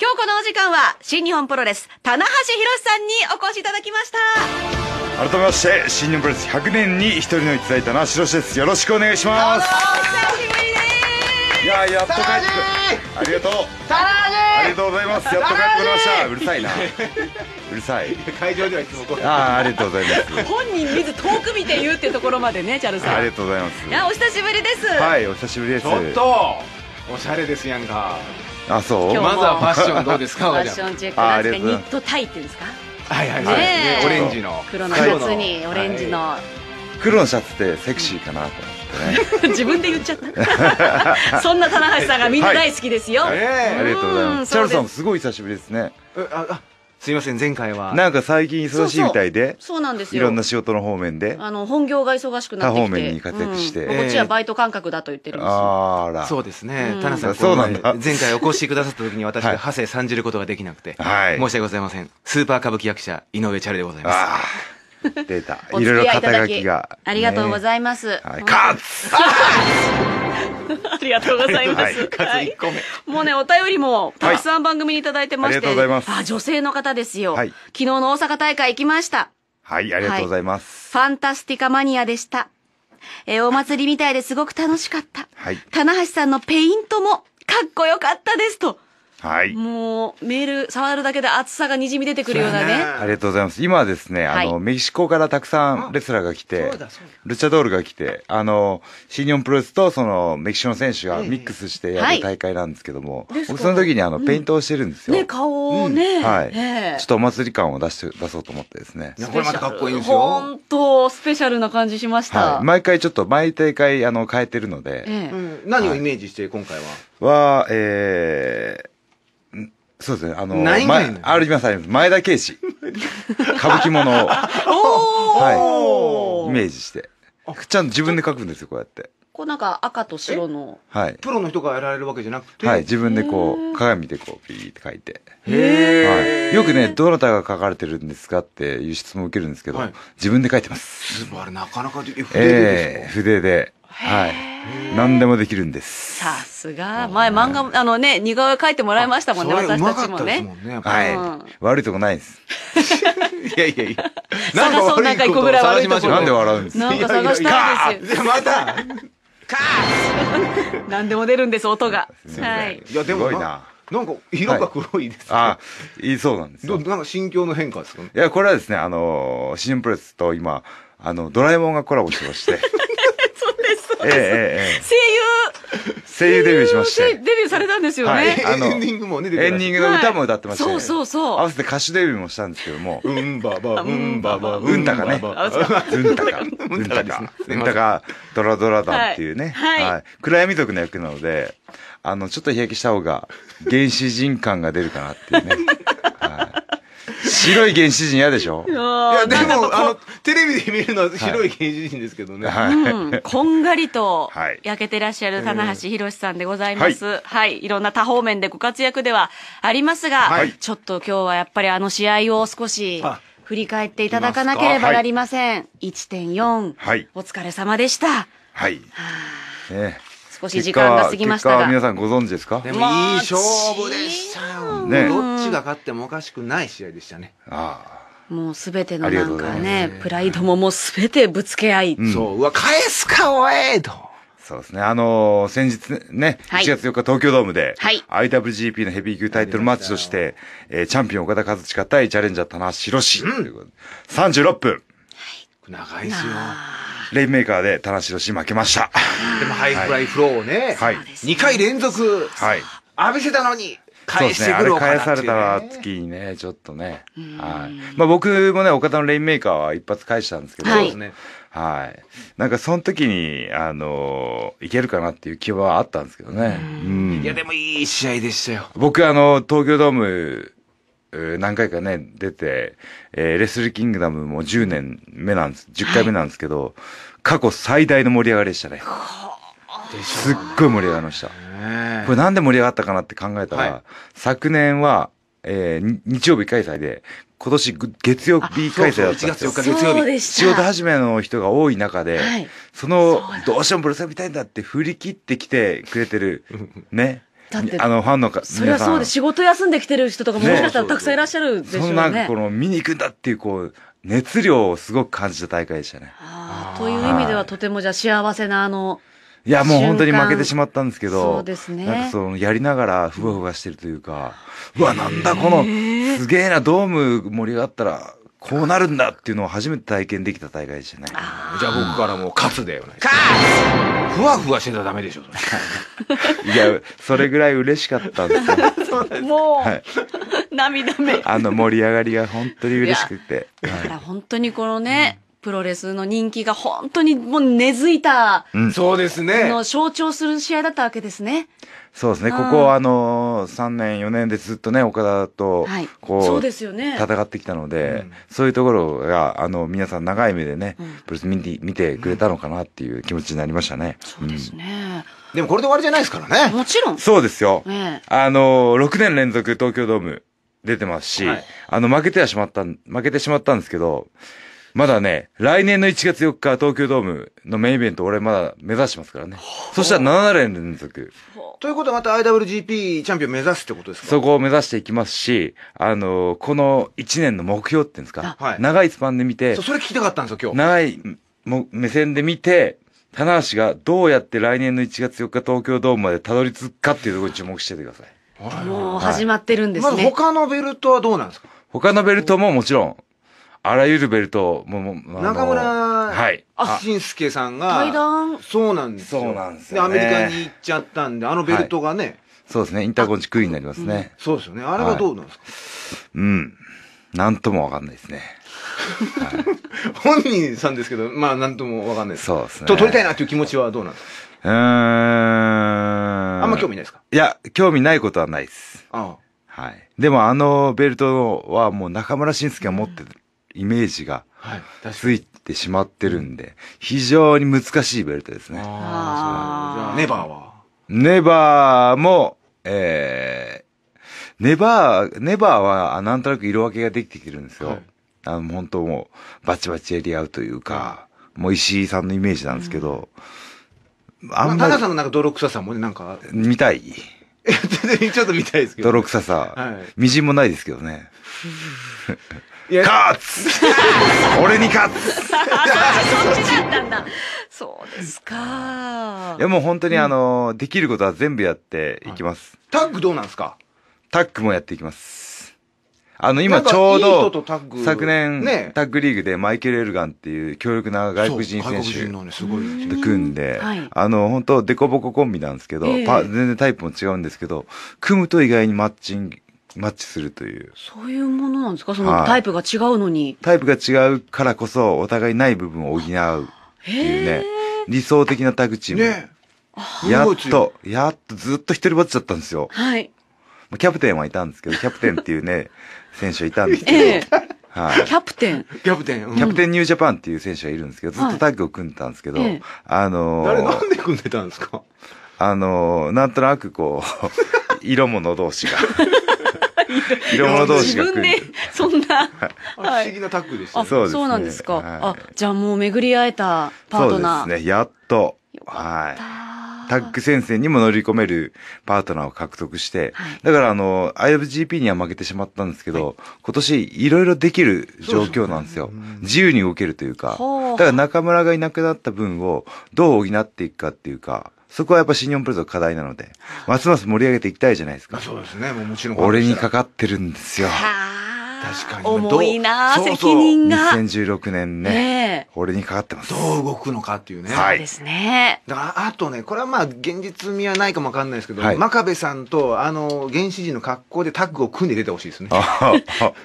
今日このお時間は新日本プロレス棚橋弘さんにお越しいただきました改めまして新日本プロレス100年に一人の逸材棚橋弘ですよろしくお願いしますお久しぶりですいややっと帰ってありがとうありがとうございますやっと帰ってきましたうるさいなうるさい会場ではいつもああありがとうございます本人見ず遠く見て言うっていうところまでねチャルさんありがとうございますいやお久しぶりですはいお久しぶりですちょっとおしゃれですやんかあそうまずはファッションどうですか ファッションチェックなんですニットタイっていうんですかはいはいはい、ね、オレンジの黒のシャツにオレンジの、黒のシャツってセクシーかなと思ってね 自分で言っちゃった そんな棚橋さんがみんな大好きですよ、はい、えー、ありがとうございますチャールさんもすごい久しぶりですねああすいません前回はなんか最近忙しいみたいでそうなんですよいろんな仕事の方面であの本業が忙しくなってきて方面に活躍して、うん、こっちはバイト感覚だと言ってるんですあらそうですね、うん、田中さんそうなんだ前回お越しくださった時に私がハセ参じることができなくて、はい、申し訳ございませんスーパー歌舞伎役者井上チャルでございます出た いろいろ肩書きが、ありがとうございます、はい、カッツ ありがとうございます。はい、もうね、お便りもたくさん番組に頂いてまして、あ女性の方ですよ、昨日の大阪大会行きました。はい、ありがとうございます。ファンタスティカマニアでした。えー、お祭りみたいですごく楽しかった。はい。棚橋さんのペイントもかっこよかったですと。はい、もうメール触るだけで熱さがにじみ出てくるようなねありがとうございます今はですね、はい、あのメキシコからたくさんレスラーが来てルチャドールが来てあの新日本プロレスとそのメキシコの選手がミックスしてやる大会なんですけども、え僕その時にあの、うん、ペイントをしてるんですよ、ね顔をね、うん、はい、え、ちょっとお祭り感を出して出そうと思ってですねこれまたかっこいいんですよ本当スペシャルな感じしました、はい、毎回ちょっと毎大会あの変えてるので、何をイメージして今回は、はは、えー、そうですね。あの、ないないのありますあります。前田啓司。歌舞伎ものを、はい、イメージして。ちゃんと自分で書くんですよ、こうやって。こうなんか赤と白の。はい。プロの人がやられるわけじゃなくて。はい、自分でこう、鏡でこう、ピーって書いて。へはい。よくね、どなたが書かれてるんですかっていう質問を受けるんですけど、はい、自分で書いてます。すばらなかなか筆でですか、えー、筆で。はい何でもできるんですさすが前漫画あのね似顔絵描いてもらいましたもんね私たちもねはい悪いとこないです いやいやいやなんか悪いとこ探しましょうなんで笑うんですなんか探したいですよまたカー何でも出るんです音がはいいやでもななんか色が黒いです、ねはい、あいそうなんですよなんか心境の変化ですか、ね、いやこれはですねあのシンプレスと今あのドラえもんがコラボしてましてええ、声優声優デビューしましたデビューされたんですよね、はい、あのエンディングもねエンディングの歌も歌ってまして、はい、そうそうそう合わせて歌手デビューもしたんですけどもうんばばうんばばうんたかねうんたかうんたかうんたかドラドラだ」っていうね、はいはい、暗闇族の役なのであのちょっと日焼けした方が原始人感が出るかなっていうね白い原始人嫌でしょいやでもあのテレビで見るのは白い原始人ですけどね、はいうん、こんがりと焼けてらっしゃる棚橋弘さんでございます、えーはい、はい、い、ろんな多方面でご活躍ではありますが、はい、ちょっと今日はやっぱりあの試合を少し振り返っていただかなければなりません、はい、1.4、お疲れ様でしたはい、ね少し時間が過ぎましたが皆さんご存知ですかでもいい勝負でしたよ、ね、どっちが勝ってもおかしくない試合でしたねああもうすべてのなんかね、プライドももうすべてぶつけ合い。うん、そう、うわ、返すか、おえと。そうですね。あのー、先日ね、1月4日東京ドームで、はい、IWGP のヘビー級タイトルマッチとして、えー、チャンピオン岡田和親対チャレンジャー田中宏、うん、36分。はい、長いですよ。レインメーカーで田無宏負けました。でもハイフライフローをね、はい、2回連続、はい、浴びせたのに。返してくるそうですね。あれ返された月にね、ちょっとね。はい。まあ僕もね、岡田のレインメーカーは一発返したんですけど、はい、はい。なんかその時に、あのー、いけるかなっていう気はあったんですけどね。うん。いや、でもいい試合でしたよ。僕、あの、東京ドーム何回かね、出て、えー、レスリーキングダムも10年目なんです、10回目なんですけど、はい、過去最大の盛り上がりでしたね。すっごい盛り上がりました。これなんで盛り上がったかなって考えたら、はい、昨年は、えー、日曜日開催で、今年月曜日開催だったんですよ。そうそう月曜日。仕事始めの人が多い中で、はい、その、どうしてもプロサス見たいんだって振り切ってきてくれてる、ね、だってあのファンのそれはそうで仕事休んできてる人とかももしかしたらたくさんいらっしゃるでしょうね。ねそこの見に行くんだっていうこう熱量をすごく感じた大会でしたね。という意味ではとてもじゃあ幸せなあの。いやもう本当に負けてしまったんですけど、そうですね、なんかそのやりながらふわふわしてるというか、うわ、なんだこの、すげえな、ドーム盛り上がったら、こうなるんだっていうのを初めて体験できた大会でしたね。じゃあ僕からもう勝つだ勝つふわふわしてたらダメでしょ。いや、それぐらい嬉しかったんですよ。もう、はい、涙目。あの盛り上がりが本当に嬉しくて。だから本当にこのね、プロレスの人気が本当にもう根付いた、そうですね。の象徴する試合だったわけですね。そうですね。ここあの3年4年でずっとね岡田とこう、そうですよね。戦ってきたので、そういうところがあの皆さん長い目でね、プロレス見てくれたのかなっていう気持ちになりましたね。そうですね。でもこれで終わりじゃないですからね。もちろん。そうですよ。あの6年連続東京ドーム出てますし、あの負けてはしまった負けてしまったんですけど。まだね、来年の1月4日、東京ドームのメインイベント、俺まだ目指しますからね。そしたら7連連続。ということはまた IWGP チャンピオン目指すってことですかそこを目指していきますし、あのー、この1年の目標っていうんですか、はい、長いスパンで見て、そそれ聞きたかったんですよ、今日。長い目線で見て、棚橋がどうやって来年の1月4日東京ドームまでたどり着くかっていうところに注目しててください。もう始まってるんですね。はい、まず他のベルトはどうなんですか他のベルトももちろんあらゆるベルトも中村はいす介さんがそうなんですよそうなんですよ、ね、でアメリカに行っちゃったんであのベルトがね、はい、そうですねインターコンチクイーンになりますね、うん、そうですよねあれはどうなんですか、はい、うん何ともわかんないですね はい、本人さんですけどまあ何ともわかんないですそうですねと取りたいなという気持ちはどうなんですかうん。あんま興味ないですかいや、興味ないことはないです。ああはい。でもあのベルトはもう中村慎介が持ってる。イメージがついてしまってるんで、非常に難しいベルトですね。ああ、ネバーはネバーも、えー、ネバー、ネバーはなんとなく色分けができてきてるんですよ。はい、あの、本当もう、バチバチやり合うというか、もう石井さんのイメージなんですけど、うん、あんまり。まあ、さんのなんか泥臭さもね、なんか。見たい。ちょっと見たいですけど、泥臭さ。はい。みじんもないですけどね。勝つ 俺に勝つそっちだったんだ。そうですか。いやもう本当にあの、うん、できることは全部やっていきます。はい、タッグどうなんですかタッグもやっていきます。あの、今ちょうど、昨年、ね、タッグリーグでマイケル・エルガンっていう強力な外国人選手で組んで、あの、本当デコボココンビなんですけど、えー、全然タイプも違うんですけど、組むと意外にマッチング、マッチするというそういうものなんですかそのタイプが違うのに、タイプが違うからこそお互いない部分を補うっていうね理想的なタグチーム、ね、やっとやっとずっと一人ぼっちだったんですよはいキャプテンはいたんですけどキャプテンっていうね 選手はいたんですけど、えーはい、キャプテンキャプテン、うん、キャプテンニュージャパンっていう選手がいるんですけど、ずっとタッグを組んでたんですけど、はい、あのー、誰なんで組んでたんですかあのー、なんとなくこう、色物同士が色物同士が自分でそんな、はい、不思議なタッグでした、ね、そうです、ね、そうなんですか、はい、あじゃあもう巡り会えたパートナーそうですねやっとはいタッグ戦線にも乗り込めるパートナーを獲得して、はい、だからあの、IFGP には負けてしまったんですけど、はい、今年いろいろできる状況なんですよ。自由に動けるというか、だから中村がいなくなった分をどう補っていくかっていうか、そこはやっぱ新日本プロレスの課題なので、ますます盛り上げていきたいじゃないですか。そうですね、もうもちろん。俺にかかってるんですよ。確かに重いなそうそう責任が2016年ね、ね、俺にかかってますどう動くのかっていうねそうですね、だからあとねこれはまあ現実味はないかもわかんないですけど、はい、真壁さんとあの原始人の格好でタッグを組んで出てほしいですね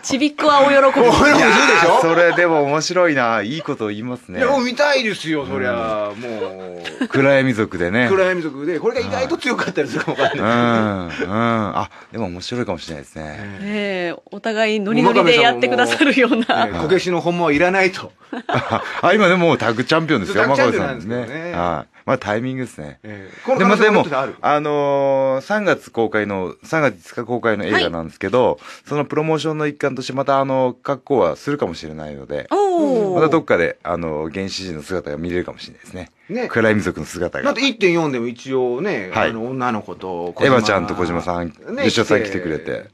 ちびっこはお喜び それでも面白いないいこと言いますねでも見たいですよそりゃ、うん、もう暗闇族でね暗闇族でこれが意外と強かったりするかもわかんないですけど、うん、うん、あでも面白いかもしれないですね、えー、お互い乗り身でやってくださるような。こけしの本物はいらないと。あ、今でもタッグチャンピオンですよ、山川さんですね。はい。まあタイミングですね。えー、でも、でも、あの3月公開の、3月5日公開の映画なんですけど、そのプロモーションの一環としてまた、あの、格好はするかもしれないので、またどっかで、あの、原始人の姿が見れるかもしれないですね。ね。クライミ族の姿が。だって1.4でも一応ね、あの、女の子と、エマちゃんと小島さん、吉田さん来てくれて。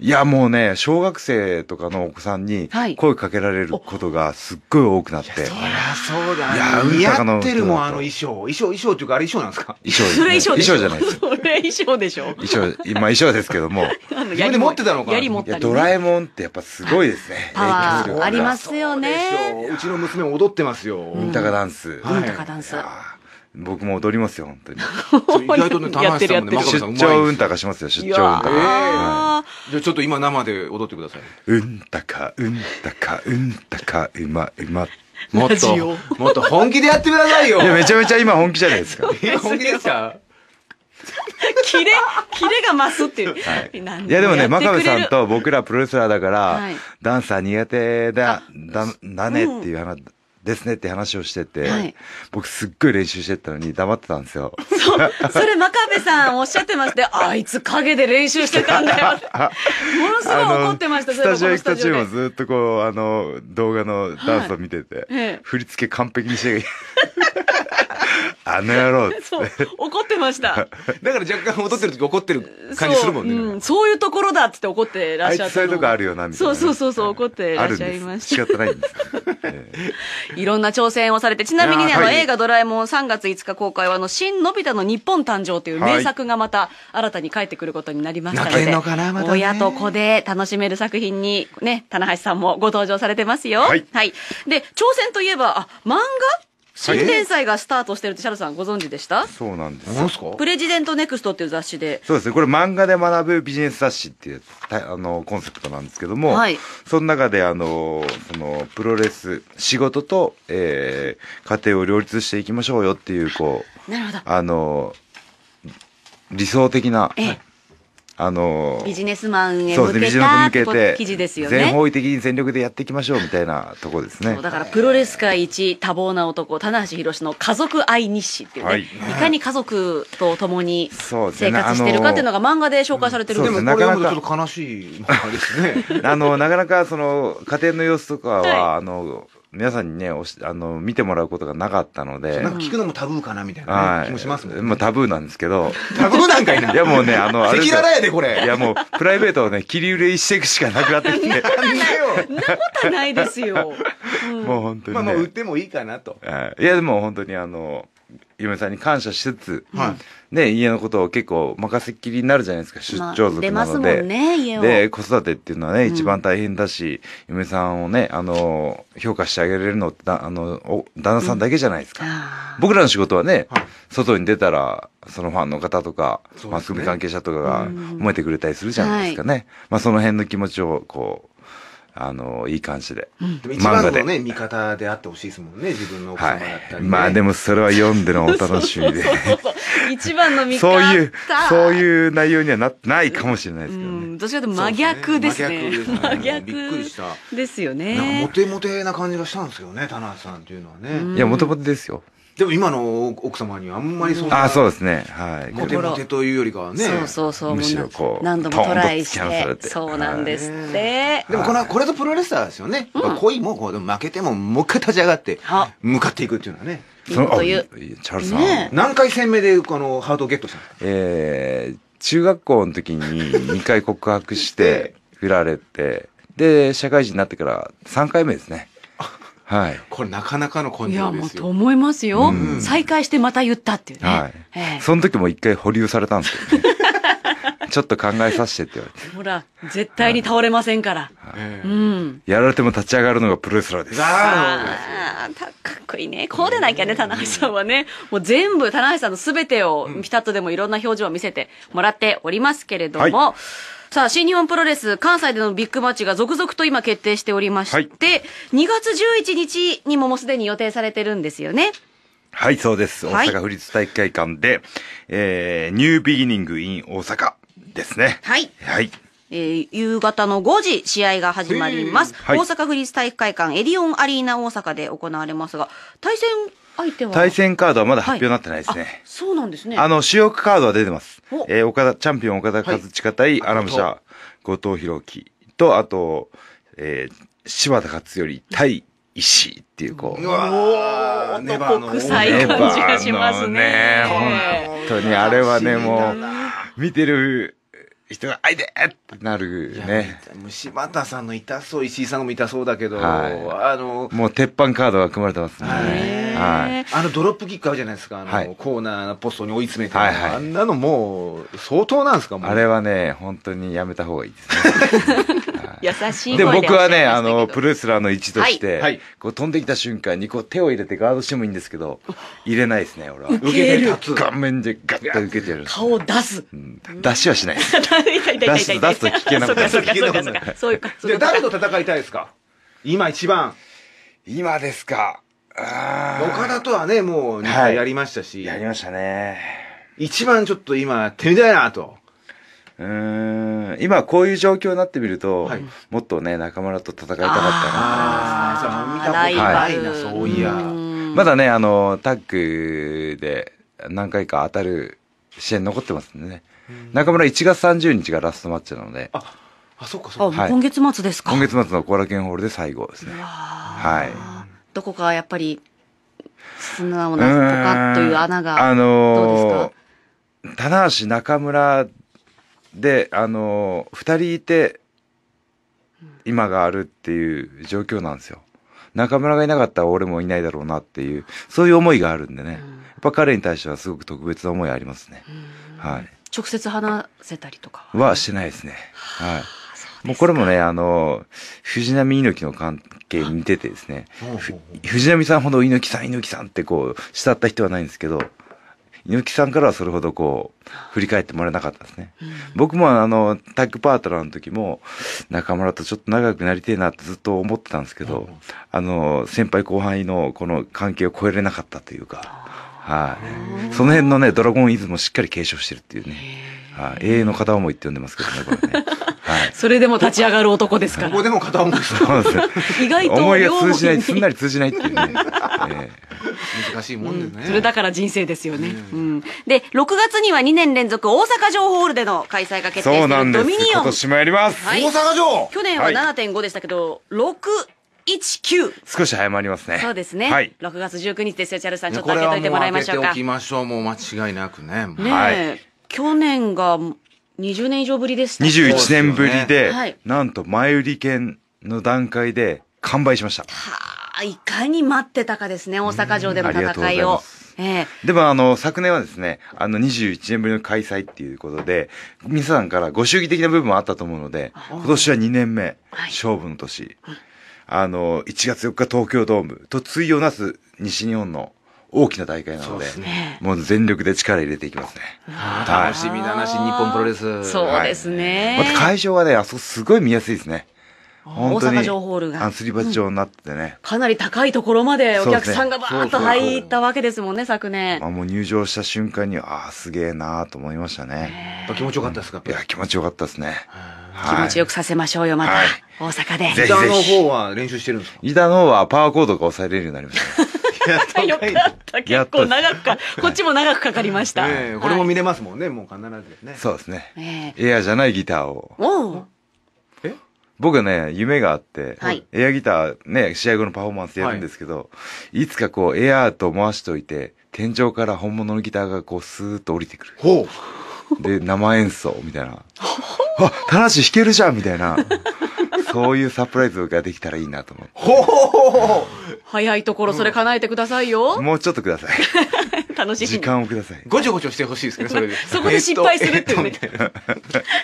いやもうね小学生とかのお子さんに声かけられることがすっごい多くなって、そりゃそうだねいや似合ってるもんあの衣装衣装衣装っていうかあれ衣装なんですか衣装、ね、それ衣装じゃないですそれ衣装でしょ衣装今衣装ですけども自分で持ってたのかなや持ったり、ドラえもんってやっぱすごいですねありますよねうちの娘踊ってますよ、うん、たかダンスうん、たかダンス、はい僕も踊りますよ本当に 意外とね棚橋さんもうま出張うんたかしますよ出張うんたか、じゃあちょっと今生で踊ってくださいうんたかうんたかうんたかうまうまもっともっと本気でやってくださいよいやめちゃめちゃ今本気じゃないですか 本気ですかキレ、キレが増すっていう。はい、いやでもね、真壁さんと僕らプロレスラーだから、はい、ダンサー苦手だ、だ、だねっていう話、うんですねって話をしてて、はい、僕すっごい練習してたのに黙ってたんですよ。そそれ真壁さんおっしゃってまして、あいつ陰で練習してたんだよ。ものすごい怒ってました、スタジオ行く途中もずっとこう、あの、動画のダンスを見てて、はい、振り付け完璧にして、あの野郎 そう怒ってました だから若干踊ってる時怒ってる感じするもんねそううん、そういうところだっつって怒ってらっしゃってそういうとこあるよなみたいな、そうそうそうそう怒ってらっしゃいました仕方ないんですいろんな挑戦をされてちなみにね、あの、はい、映画「ドラえもん」3月5日公開はあの「新のび太の日本誕生」という名作がまた新たに帰ってくることになりましたので、はいまね、親と子で楽しめる作品にね棚橋さんもご登場されてますよ、はい、はい、で挑戦といえばあ漫画新連載がスタートしてるってシャルさんご存知でしたそうなんですかプレジデントネクストっていう雑誌でそうですねこれ漫画で学ぶビジネス雑誌っていうあのコンセプトなんですけども、はい、その中であのそのプロレス仕事と、えー、家庭を両立していきましょうよっていうこうなるほどあの理想的な、え、あのビジネスマンへ向けた、記事ですよね全方位的に全力でやっていきましょうみたいなとこですねだからプロレス界一多忙な男棚橋宏の家族愛日誌っていうね、はい、いかに家族と共に生活してるかっていうのが漫画で紹介されてるんですなかなかちょっと悲しい漫画ですね あのなかなかその家庭の様子とかは、はい、あの皆さんにねおしあの見てもらうことがなかったのでなんか聞くのもタブーかなみたいな、ね、気もしますもん、ね、まあ、タブーなんですけどタブーなんかいないやもうねあの赤裸々やでこれいやもうプライベートをね切り売りしていくしかなくなってきてなことないですよ、うん、もう本当に、ね、まあもう売ってもいいかなといやでも本当にあの嫁さんに感謝しつつ、はい、ね、家のことを結構任せっきりになるじゃないですか出張族なのでまあね、で子育てっていうのはね一番大変だし、うん、嫁さんをねあの評価してあげれるのってあの旦那さんだけじゃないですか、うん、僕らの仕事はね、はい、外に出たらそのファンの方とか、ね、マスコミ関係者とかが褒めてくれたりするじゃないですかね、まあ、その辺の気持ちをこあのいい感じで、うん、で一番のね味方であってほしいですもんね自分の奥様だったり、ねはい、まあでもそれは読んでのお楽しみで一番の味方そういうそういう内容にはなないかもしれないですけどね、うん、どちらかと真逆ですね、ね、真逆びっくりしたですよねなんかモテモテな感じがしたんですけどね田中さんっていうのはねいやモテモテですよでも今の奥様にはあんまりそうなあそうですねはいモテモテというよりかはねそうそうそうむしろこう何度もトライしてそうなんですって、でもこのこれとプロレスラーですよね、恋もこうも負けてももう一回立ち上がって向かっていくっていうのはねそのチャールさん、何回戦目でこのハートをゲットしたのえー、中学校の時に2回告白して 振られてで社会人になってから3回目ですねはい、これなかなかの根性いやもうと思いますよ、うん、再開してまた言ったっていうね、はいえー、その時も一回保留されたんですけど、ね ちょっと考えさせてって言われて。ほら、絶対に倒れませんから。うん。やられても立ち上がるのがプロレスラーです。ああ、かっこいいね。こうでなきゃね、棚橋さんはね。もう全部、棚橋さんのすべてを、ピタッとでもいろんな表情を見せてもらっておりますけれども、さあ、新日本プロレス、関西でのビッグマッチが続々と今決定しておりまして、2月11日にももうすでに予定されてるんですよね。はい、そうです。大阪府立体育会館で、えー、ニュービギニングイン大阪ですね。はい。はい。えー、夕方の5時、試合が始まります。はい、大阪府立体育会館エディオンアリーナ大阪で行われますが、対戦相手は対戦カードはまだ発表になってないですね。はい、そうなんですね。あの、主力カードは出てます。えー、岡田、チャンピオン岡田和親対、アラムシャ、後藤弘樹と、あと、えー、柴田勝頼対、石っていうこう。うわネバ臭い感じがしますね。本当にあれはね、もう、見てる人が、あいでってなるね。柴田さんの痛そう、石井さんも痛そうだけど、はい、あの、もう鉄板カードが組まれてますね。はい。あのドロップキックあるじゃないですか、あの、はい、コーナーのポストに追い詰めて、はいはい、あんなのもう、相当なんですか、あれはね、本当にやめた方がいいですね。優しいで僕はねあのプロレスラーの一として、はい、こう飛んできた瞬間にこう手を入れてガードしてもいいんですけど入れないですね俺は受ける顔面でガッと受けてる顔を出す、うん、出しはしないです 出すと出すと聞けなくなるそうそうかそうかそうかで、誰と戦いたいですか今一番今ですか岡田とはねもう2回やりましたし、はい、やりましたね一番ちょっと今手みたいなとうん今こういう状況になってみると、はい、もっとね中村と戦いたかったなああ見たことないなそういやまだねあのタッグで何回か当たる試合残ってますんでね中村1月30日がラストマッチなのでああそうかそうか、はい、今月末ですか今月末の後楽園ホールで最後ですねはいどこかやっぱり素直なとかという穴がどうですか棚橋中村であの2人いて今があるっていう状況なんですよ中村がいなかったら俺もいないだろうなっていうそういう思いがあるんでね、やっぱ彼に対してはすごく特別な思いありますね、はい直接話せたりとかはしてないですねはいもうこれもね、あの、藤波猪木の関係に似ててですね、藤波さんほど猪木さん、猪木さんってこう、慕った人はないんですけど、猪木さんからはそれほどこう、振り返ってもらえなかったですね。うん、僕もあの、タッグパートナーの時も、中村とちょっと長くなりてえなってずっと思ってたんですけど、うん、あの、先輩後輩のこの関係を超えれなかったというか、はい。その辺のね、ドラゴンイズムをしっかり継承してるっていうね。はい、永遠の片思いって呼んでますけどね、これね。はい、それでも立ち上がる男ですから。ここでも片思いそうです。意外と。思いが通じない、すんなり通じないっていうね。えー難しいもんでね、うん、それだから人生ですよね、うん、で6月には2年連続大阪城ホールでの開催が決定していドミニオン今年もやります、はい、大阪城去年は7.5でしたけど、はい、19少し早まりますねそうですね、はい、6月19日ですよチャルさんちょっと開けといてもらいましょうか開けておきましょうもう間違いなくねね、はい、去年が20年以上ぶりでした21年ぶりで、ね、なんと前売り券の段階で完売しましたはあいかに待ってたかですね、大阪城での戦いを。ええ、でもあの昨年はですねあの21年ぶりの開催っていうことで皆さんからご祝儀的な部分もあったと思うので今年は2年目、はい、勝負の年、あの1月4日東京ドームと対をなす西日本の大きな大会なので、ね、もう全力で力入れていきますね。楽しみだなし、日本プロレス。そうですね、はい、また会場はね、あそこすごい見やすいですね。大阪城ホールが。すり鉢状になってね、かなり高いところまでお客さんがバーッと入ったわけですもんね、昨年。あ、もう入場した瞬間に、ああ、すげえなーと思いましたね。気持ちよかったですか、いや、気持ちよかったですね。気持ちよくさせましょうよ、また。大阪で。ギターの方は練習してるんですかギターの方はパワーコードが抑えれるようになりました。よかった。結構長くか、こっちも長くかかりました。これも見れますもんね、もう必ずね。そうですね。エアじゃないギターを。お僕ね、夢があって、はい、エアギターね、試合後のパフォーマンスやるんですけど、はい、いつかこう、エアーと回しといて、天井から本物のギターがこう、スーッと降りてくる。ほうで、生演奏、みたいな。あ、田無弾けるじゃんみたいな。そういうサプライズができたらいいなと思って。ほう早いところそれ叶えてくださいよ。もうちょっとください。楽しみ時間をくださいごちょごちょしてほしいですねそれでそこで失敗するっていうね、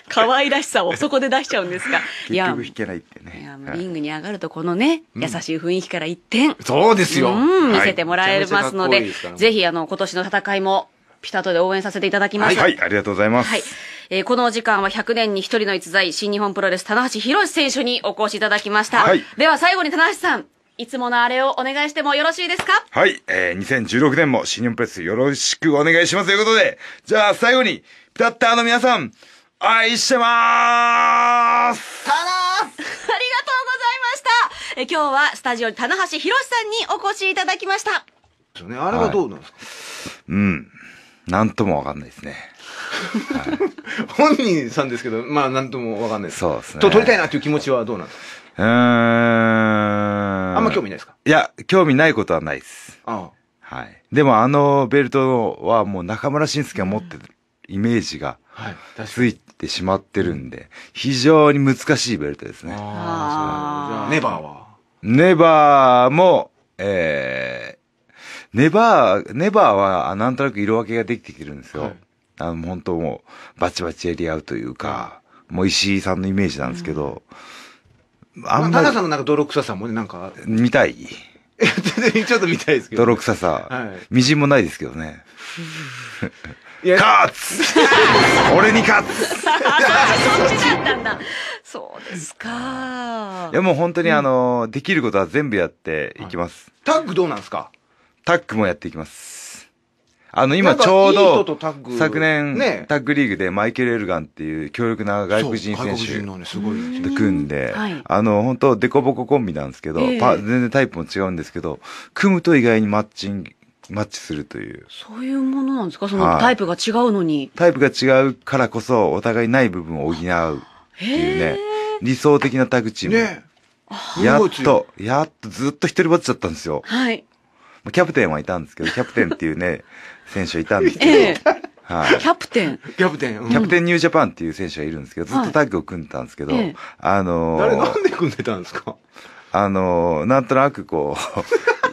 可愛らしさをそこで出しちゃうんですが結局弾けないってねやリングに上がるとこのね、優しい雰囲気から一点。そうですよ、見せてもらえますので、ぜひあの今年の戦いもピタトとで応援させていただきます、はい、はい、ありがとうございます、はいえー、このお時間は100年に一人の逸材新日本プロレス棚橋士選手にお越しいただきました、はい、では最後に棚橋さんいつものあれをお願いしてもよろしいですかはい、えー、2016年も新日本プレスよろしくお願いしますということで、じゃあ最後に、ピタッターの皆さん、愛してまーすたなーありがとうございましたえ今日はスタジオに棚橋宏さんにお越しいただきました。ですよね。あれはどうなんですか、はい、うん。なんともわかんないですね。はい、本人さんですけど、まあなんともわかんないです。そうですね。と撮りたいなという気持ちはどうなんですかうーん。んま興味ないですかいや、興味ないことはないです。ああはい。でもあのベルトはもう中村晋介が持ってるイメージがついてしまってるんで、非常に難しいベルトですね。ああ、ネバーはネバーも、ええー、ネバー、ネバーはなんとなく色分けができてきてるんですよ。はい、あの、本当もう、バチバチやり合うというか、もう石井さんのイメージなんですけど、うんあんまり。さんのなんか泥臭さもね、なんか。見たい。ちょっと見たいですけど、ね。泥臭さ。微塵みじんもないですけどね。勝つ 俺に勝つそっちだったんだ。そうですか。いやもう本当にあの、できることは全部やっていきます。タッグどうなんですかタッグもやっていきます。あの、今ちょうど、昨年、タッグリーグでマイケル・エルガンっていう強力な外国人選手で組んで、あの、本当デコボココンビなんですけど、全然タイプも違うんですけど、組むと意外にマッチング、マッチするという。そういうものなんですかそのタイプが違うのに。タイプが違うからこそ、お互いない部分を補うっていうね、理想的なタッグチーム。やっと、やっとずっと一人ぼっちだったんですよ。はい。キャプテンはいたんですけど、キャプテンっていうね、選手いたんですけど、はい、キャプテン。キャプテン、うん、キャプテンニュージャパンっていう選手がいるんですけど、ずっとタッグを組んでたんですけど、はい、あのー、誰なんで組んでたんですかあのー、なんとなくこう、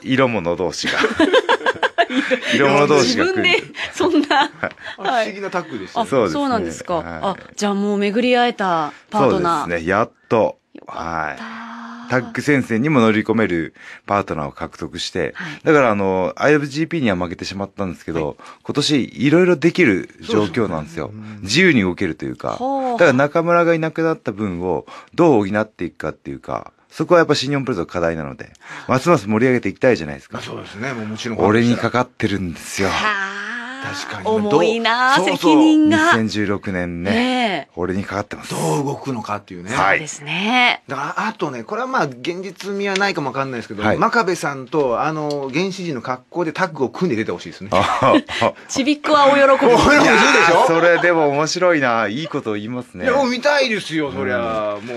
色物同士が。色物同士が組んで。そんな、は い、不思議なタッグでした、ね、そうです、ね、そうなんですか、はい、あ、じゃあもう巡り会えたパートナー。そうですね、やっと。はい。タッグ戦線にも乗り込めるパートナーを獲得して、はい、だからあの、IFGP には負けてしまったんですけど、はい、今年いろいろできる状況なんですよ。自由に動けるというか、だから中村がいなくなった分をどう補っていくかっていうか、そこはやっぱ新日本プロレスの課題なので、ますます盛り上げていきたいじゃないですか。そうですね、もちろん。俺にかかってるんですよ。は重いな責任が2016年ね、ね、俺にかかってますどう動くのかっていうねそうですねだからあとねこれはまあ現実味はないかもわかんないですけど、はい、真壁さんとあの原始人の格好でタッグを組んで出てほしいですねちびっこはお喜びお喜びでしょそれでも面白いないいこと言いますねでも見たいですよそりゃ、うん、も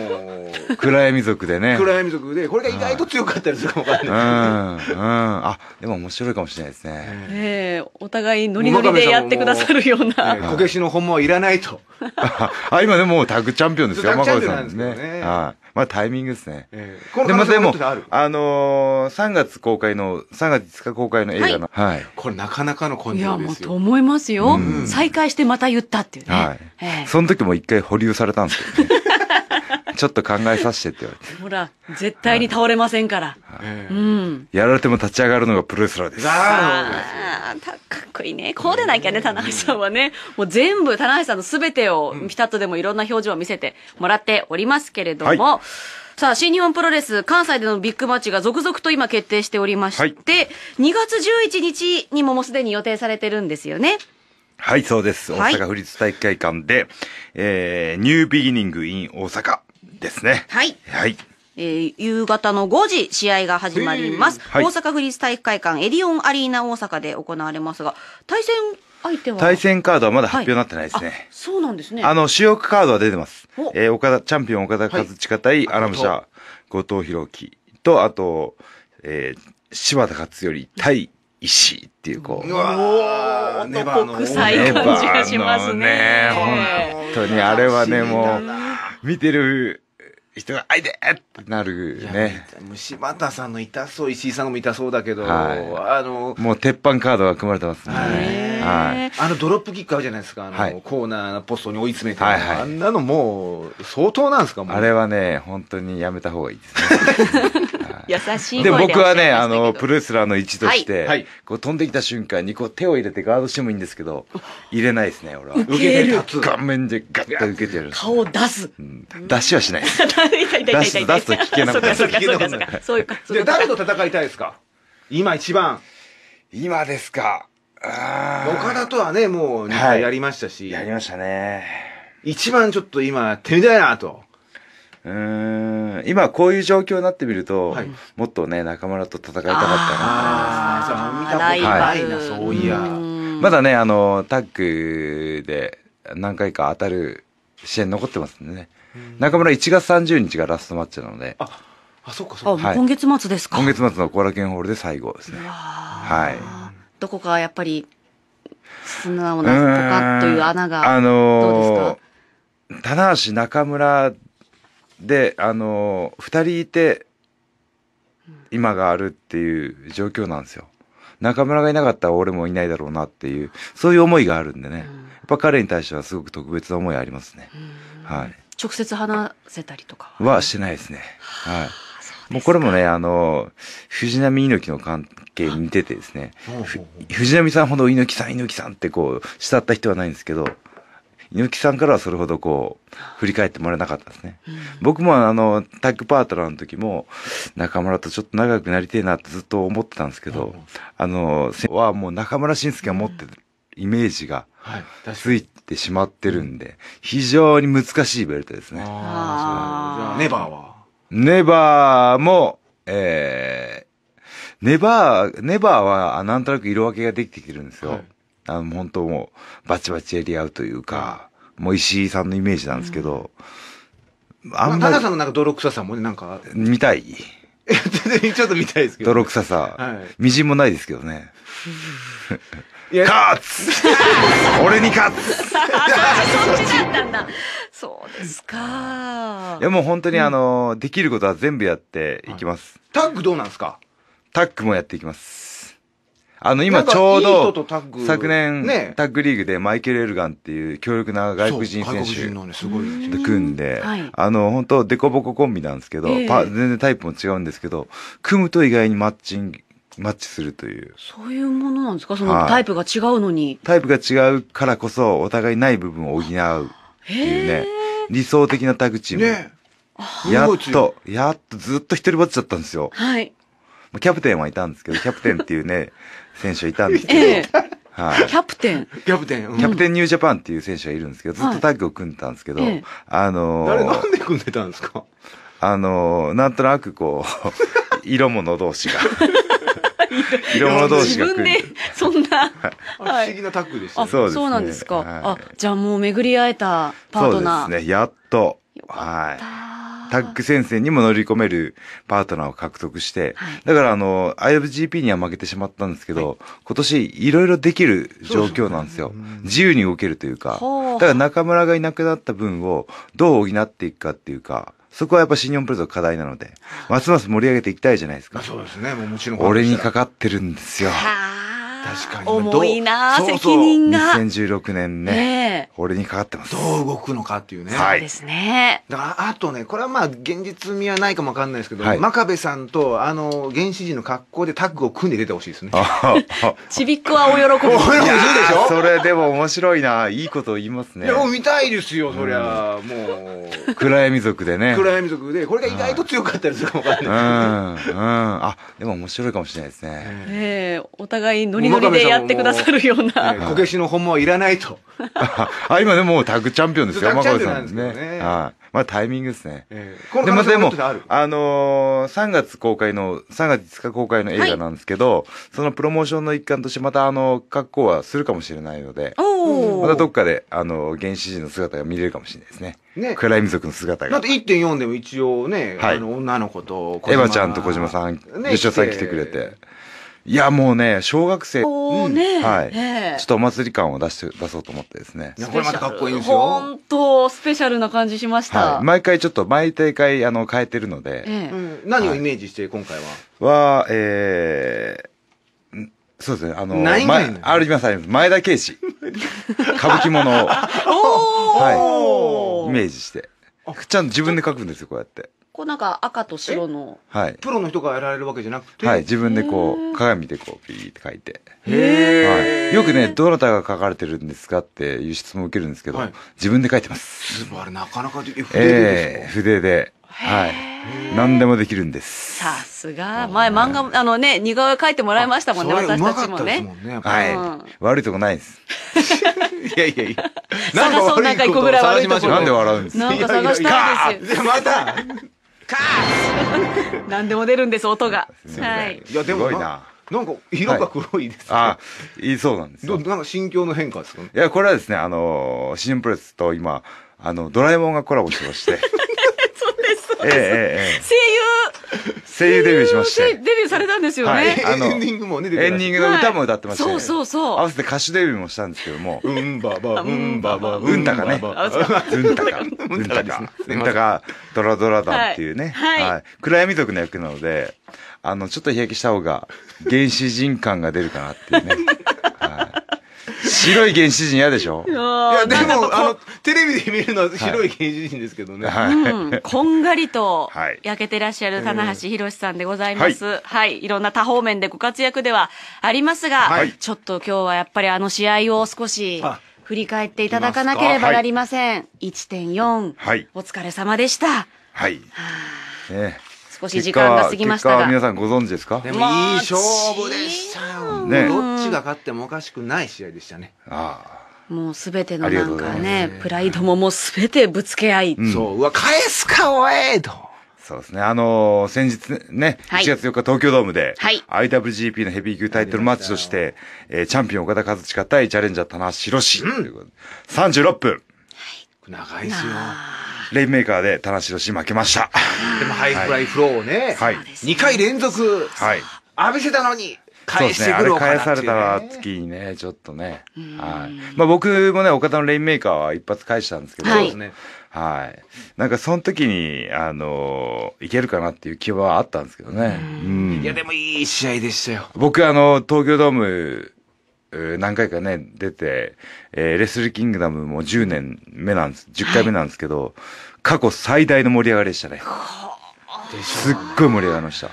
う暗闇族でね暗闇族でこれが意外と強かったりするかもわかんないです、うん、うん、あでも面白いかもしれないですね、えー、お互い乗りリノリでやってくださるような。こけしの本もいらないと。あ、今でもタグチャンピオンですよ、真壁さんですね。はい。まあタイミングですね。でも、でも、あの、3月公開の、3月5日公開の映画の、はい。これなかなかのコンですよ。いや、もうと思いますよ。再開してまた言ったっていうね。はい。その時も一回保留されたんですけどね。ちょっと考えさせてって言われて。ほら、絶対に倒れませんから。うん。やられても立ち上がるのがプロレスラーです。ああ、かっこいいね。こうでなきゃね、棚橋さんはね。もう全部、棚橋さんのすべてを、ピタッとでもいろんな表情を見せてもらっておりますけれども、さあ、新日本プロレス、関西でのビッグマッチが続々と今決定しておりまして、はい、2月11日にももうすでに予定されてるんですよね。はい、そうです。大阪府立体育会館で、えー、ニュービギニングイン大阪ですね。はい。はい。えー、夕方の5時試合が始まります、はい、大阪府立体育会館エディオンアリーナ大阪で行われますが対戦相手は対戦カードはまだ発表になってないですね、はい、そうなんですねあの主力カードは出てます、えー、岡田チャンピオン岡田和親対アラムシャ後藤弘樹とあと、えー、柴田勝頼対石っていうこううわ男臭い感じがしますねね本当にあれはねもう見てる人が「あいで!」ってなるね柴田さんの痛そう石井さんも痛そうだけど、はい、あのもう鉄板カードが組まれてますね、はい、あのドロップキックあるじゃないですかあの、はい、コーナーのポストに追い詰めて、はいはい、あんなのもう相当なんですかあれはね本当にやめた方がいいですね 優しいで僕はねあのプロレスラーの一として、はい、こう飛んできた瞬間にこう手を入れてガードしてもいいんですけど入れないですね俺は受ける顔面でガッと受けてる顔を出す、うん、出しはしないです 出すと出すと聞けなくなるそうそうかそうかそうか で、誰と戦いたいですか今一番今ですか岡田とはねもう2回やりましたし、はい、やりましたね一番ちょっと今手みたいなとうん今こういう状況になってみると、はい、もっとね中村と戦いたかったなああ見たことないなそういやまだねあのタッグで何回か当たる試合残ってますんでね中村1月30日がラストマッチなのでああそうかそうか、はい、今月末ですか今月末の後楽園ホールで最後ですねはいどこかやっぱり砂をなとかという穴がどうですか棚橋中村であの2人いて今があるっていう状況なんですよ中村がいなかったら俺もいないだろうなっていうそういう思いがあるんでね、やっぱ彼に対してはすごく特別な思いありますね、はい直接話せたりとかはしてないですねはいもうこれもね、あの、藤波猪木の関係に似ててですね、藤波さんほど猪木さん、猪木さんってこう、慕った人はないんですけど、猪木さんからはそれほどこう、振り返ってもらえなかったですね。うん、僕もあの、タッグパートナーの時も、中村とちょっと長くなりてえなってずっと思ってたんですけど、うん、あの、はもう中村晋介が持ってるイメージが、ついてしまってるんで、非常に難しいベルトですね。ああ、ネバーはネバーも、ええー、ネバー、ネバーはなんとなく色分けができてきてるんですよ。はいあの本当もうバチバチやり合うというか、もう石井さんのイメージなんですけど、あんまり。まあ、さんのなんか泥臭さもね、なんか。見たい。ちょっと見たいですけど、泥臭さ、はい、みじんもないですけどね。勝つ 俺に勝つそっちだったんだ。そうですか。いやもう本当にあの、うん、できることは全部やっていきます、タッグどうなんですかタッグもやっていきます。あの、今ちょうど、昨年、タッグリーグでマイケル・エルガンっていう強力な外国人選手で組んで、あの、本当デコボココンビなんですけど、全然タイプも違うんですけど、組むと意外にマッチング、マッチするという。そういうものなんですかそのタイプが違うのに。タイプが違うからこそ、お互いない部分を補うっていうね、理想的なタッグチーム。やっと、やっとずっと一人ぼっちだったんですよ。はい。キャプテンはいたんですけど、キャプテンっていうね、選手いたんですけど、はい、キャプテン。キャプテン、うん、キャプテンニュージャパンっていう選手がいるんですけど、ずっとタッグを組んでたんですけど、はい、あのー、誰なんで組んでたんですかあのー、なんとなくこう、色物同士が。色物同士が組んで。そんな、は い、不思議なタッグでした、ね、そうです、ね、そうなんですか、はい、あ、じゃあもう巡り会えたパートナー。そうですね、やっと。はい。タッグ戦線にも乗り込めるパートナーを獲得して、はい、だからあの、i f g p には負けてしまったんですけど、はい、今年いろいろできる状況なんですよ。自由に動けるというか、だから中村がいなくなった分をどう補っていくかっていうか、そこはやっぱ新日本プロレスの課題なので、ますます盛り上げていきたいじゃないですか。そうですね、もちろん。俺にかかってるんですよ。は確かに重いなそうそう責任が2016年ね、ね、俺にかかってますどう動くのかっていうねそうですね、だからあとねこれはまあ現実味はないかもわかんないですけど、はい、真壁さんとあの原始人の格好でタッグを組んで出てほしいですね ちびっこはお喜びお喜びでしょそれでも面白いないいこと言いますねでも見たいですよそりゃ、うん、もう暗闇族でね暗闇族でこれが意外と強かったりするかもわかんないですけど、うん、うん、あでも面白いかもしれないですねええー、お互い乗り身寄でやってくださるような。こけしの本物はいらないと。あ、今でもタッグチャンピオンですよ、真壁さんですね。はい。まあタイミングですね。えー、でもでも、あの3月公開の、3月5日公開の映画なんですけど、そのプロモーションの一環としてまたあの、格好はするかもしれないので、またどっかで、あの、原始人の姿が見れるかもしれないですね。ね。暗い民族の姿が。だって1.4でも一応ね、あの、女の子と、エマちゃんと小島さん、吉田さん来てくれて。いや、もうね、小学生。おね、はい、えー、ちょっとお祭り感を出して、出そうと思ってですね。これまたかっこいいんですよ。本当スペシャルな感じしました。はい、毎回ちょっと、毎大会、あの、変えてるので。えー、うん、何をイメージして、今回はは、えー、そうですね、あの、ないないの、あります、あります。前田啓司。歌舞伎ものを。おはい。イメージして。ちゃんと自分で書くんですよ、こうやって。こうなんか赤と白のはいプロの人がやられるわけじゃなくて、はい、自分でこう鏡でこうピーって書いてはい、よくねどなたが書かれてるんですかっていう質問を受けるんですけど、はい、自分で書いてますあれなかなか筆でえー、筆ではい何でもできるんですさすが前漫画あのね似顔絵描いてもらいましたもんね私たちもね、ね、はい、うん、悪いとこないです いやいやいや。なんか一個ぐらい探なんで笑うんですか。なんか探したいですよ。また。カ 何でも出るんです音がはいいやでもななんか色が黒いです、ねはい、あいそうなんですよなんか心境の変化ですか、ね、いやこれはですねあのンプレスと今あのドラえもんがコラボしてましてええ、声優声優デビューしましてデビューされたんですよね、はい、あのエンディングもねエンディングの歌も歌ってました、ねはい、そうそうそう合わせて歌手デビューもしたんですけども「うんばばうんばばうんたかね」「うんたか」「うんたか」「うんたか」「ドラドラだ」っていうね、はいはい、暗闇族の役なのであのちょっと日焼けした方が原始人感が出るかなっていうね白い原始人嫌でしょいやでもあのテレビで見るのは白い原始人ですけどね、はいうん、こんがりと焼けてらっしゃる棚橋宏さんでございます、はい、い、ろんな多方面でご活躍ではありますが、はい、ちょっと今日はやっぱりあの試合を少し振り返っていただかなければなりません、1.4、はい、お疲れ様でしたはい、はあ、少し時間が過ぎましたが皆さんご存知ですかでもいい勝負でしたよ、ね、どっちが勝ってもおかしくない試合でしたねああもうすべてのなんかね、プライドももうすべてぶつけ合い。うん、そう、うわ、返すか、おえと。そうですね。あのー、先日ね、1月4日東京ドームで、はい、IWGP のヘビー級タイトルマッチとして、えー、チャンピオン岡田和親対チャレンジャー棚中宏、うん、36分。はい、長いですよ。レインメーカーで田中宏負けました。でもハイフライフローをね、はい、2回連続、はい、浴びせたのに、返した。くかな、ね、あれ返された月にね、ちょっとね。はい。まあ僕もね、岡田のレインメーカーは一発返したんですけど、はい、はい。なんかその時に、あのー、いけるかなっていう気はあったんですけどね。うん。いやでもいい試合でしたよ。僕あの、東京ドーム何回かね、出て、えー、レスリキングダムも10年目なんです、10回目なんですけど、はい、過去最大の盛り上がりでしたね。すっごい盛り上がりました。こ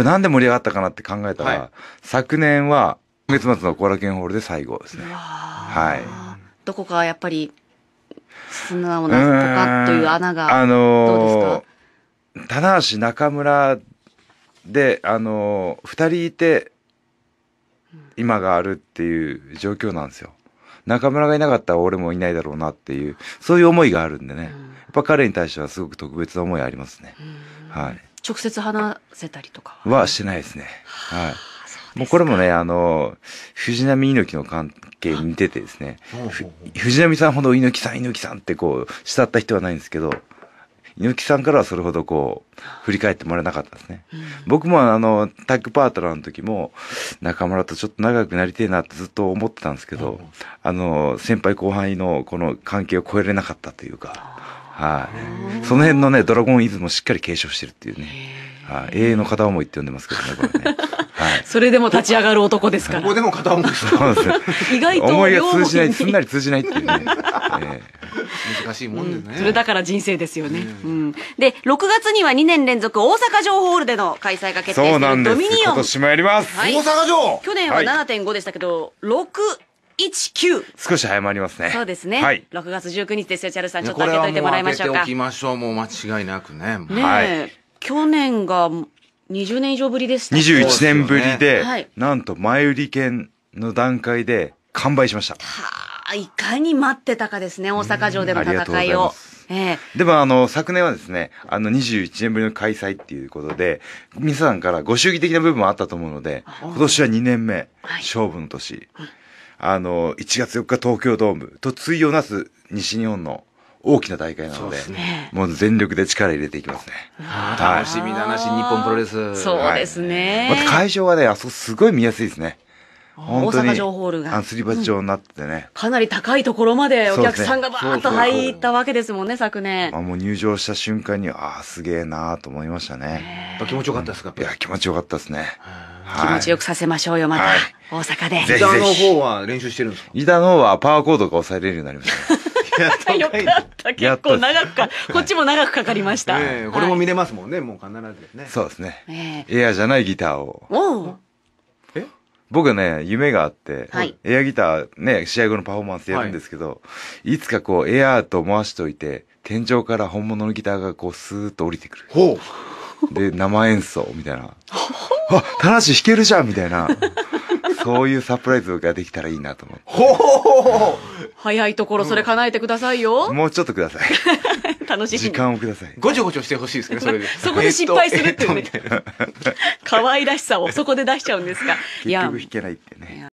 れなんで盛り上がったかなって考えたら、はい、昨年は、月末の後楽園ホールで最後ですね。はい。どこかやっぱり、砂をなすとかという穴が、あのー、棚橋中村で、あのー、二人いて、今があるっていう状況なんですよ。中村がいなかったら俺もいないだろうなっていうそういう思いがあるんでね、やっぱ彼に対してはすごく特別な思いありますね。はい、直接話せたりとかはしてないですね。はいもうこれもね、あの、藤波猪木の関係に似ててですね、藤波さんほど猪木さん、猪木さんってこう、慕った人はないんですけど、猪木さんからはそれほどこう、振り返ってもらえなかったですね。うん、僕もあの、タッグパートナーの時も、中村とちょっと長くなりてえなってずっと思ってたんですけど、うん、あの、先輩後輩のこの関係を超えれなかったというか、はい。その辺のね、ドラゴンイズもしっかり継承してるっていうね。はい、永遠の片思いって呼んでますけどね、これね。はい、それでも立ち上がる男ですから。ここでも片思いそうです。意外と。思いが通じない、すんなり通じないっていうね。えー難しいもんでね、うん、それだから人生ですよね、うん、で6月には2年連続大阪城ホールでの開催が決定してドミニオン今年もやります、はい、大阪城去年は7.5でしたけど、はい、619少し早まりますねそうですね、はい、6月19日ですよチャルさんちょっと開けといてもらいましょうか開けておきましょうもう間違いなくねね、はい、去年が20年以上ぶりでした21年ぶりで、ね、なんと前売り券の段階で完売しましたはあいかに待ってたかですね、大阪城での戦いを。ええ、でもあの、昨年はですね、あの、21年ぶりの開催っていうことで、皆さんからご祝儀的な部分もあったと思うので、今年は2年目、はい、勝負の年、うん、あの、1月4日東京ドームと対をなす西日本の大きな大会なので、うでね、もう全力で力入れていきますね。楽しみだなし、日本プロレス。そうですね、はい、また会場はね、あそこすごい見やすいですね。大阪城ホールが。すり鉢状になってね、うん、かなり高いところまでお客さんがバーッと入ったわけですもんね、昨年。あもう入場した瞬間に、ああ、すげえなーと思いましたね。気持ちよかったですか、うん、いや、気持ちよかったですね。気持ちよくさせましょうよ、また。はい、大阪で。ギターの方は練習してるんですかギターの方はパワーコードが抑えれるようになりました、ね。よかった。結構長くか、こっちも長くかかりました。えー、これも見れますもんね、もう必ずね。そうですね。えー、エアじゃないギターを。おう僕ね、夢があって、はい、エアギターね、試合後のパフォーマンスやるんですけど、はい、いつかこう、エアーと回しといて、天井から本物のギターがこう、スーッと降りてくる。ほうで、生演奏みたいな。あ、ただし弾けるじゃんみたいな。そういうサプライズができたらいいなと思って。ほう早いところそれ叶えてくださいよ。もうちょっとください。楽しみ時間をくださいごちょごちょしてほしいですねそれで そこで失敗するっていうね、可愛らしさをそこで出しちゃうんですが 結局弾けないってね